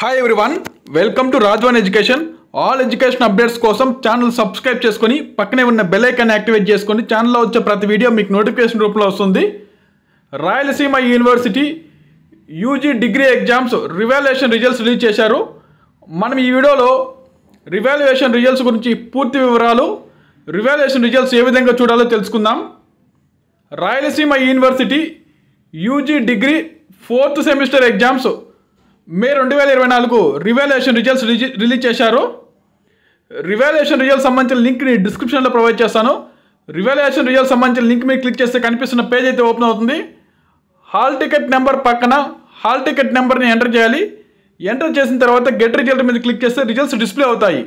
hi everyone welcome to Rajwan education all education updates కోసం channel subscribe చేసుకొని పక్కనే ఉన్న బెల్ యాక్టివేట్ చేసుకొని ఛానల్లో వచ్చే ప్రతి వీడియో మీకు నోటిఫికేషన్ రూపంలో వస్తుంది Rayalaseema university UG degree exams revaluation results release చేశారు మనం ఈ వీడియోలో రివాల్యుయేషన్ రిజల్ట్స్ గురించి పూర్తి వివరాలు రివాల్యుయేషన్ రిజల్ట్స్ ఏ విధంగా చూడాలో తెలుసుకుందాం Rayalaseema university UG degree fourth semester exams May రెండు వేల ఇరవై నాలుగు రివాల్యుయేషన్ రిజల్ట్స్ రిలీజ్ చేశారు రివాల్యుయేషన్ రిజల్ట్స్ సంబంధించిన లింక్ని డిస్క్రిప్షన్లో ప్రొవైడ్ చేస్తాను రివాల్యుయేషన్ రిజల్ట్స్ సంబంధించిన లింక్ మీద క్లిక్ చేస్తే కనిపిస్తున్న పేజ్ అయితే ఓపెన్ అవుతుంది హాల్ టికెట్ నెంబర్ పక్కన హాల్ టికెట్ నెంబర్ని ఎంటర్ చేయాలి ఎంటర్ చేసిన తర్వాత గెట్ రిజల్ట్ మీద క్లిక్ చేస్తే రిజల్ట్స్ డిస్ప్లే అవుతాయి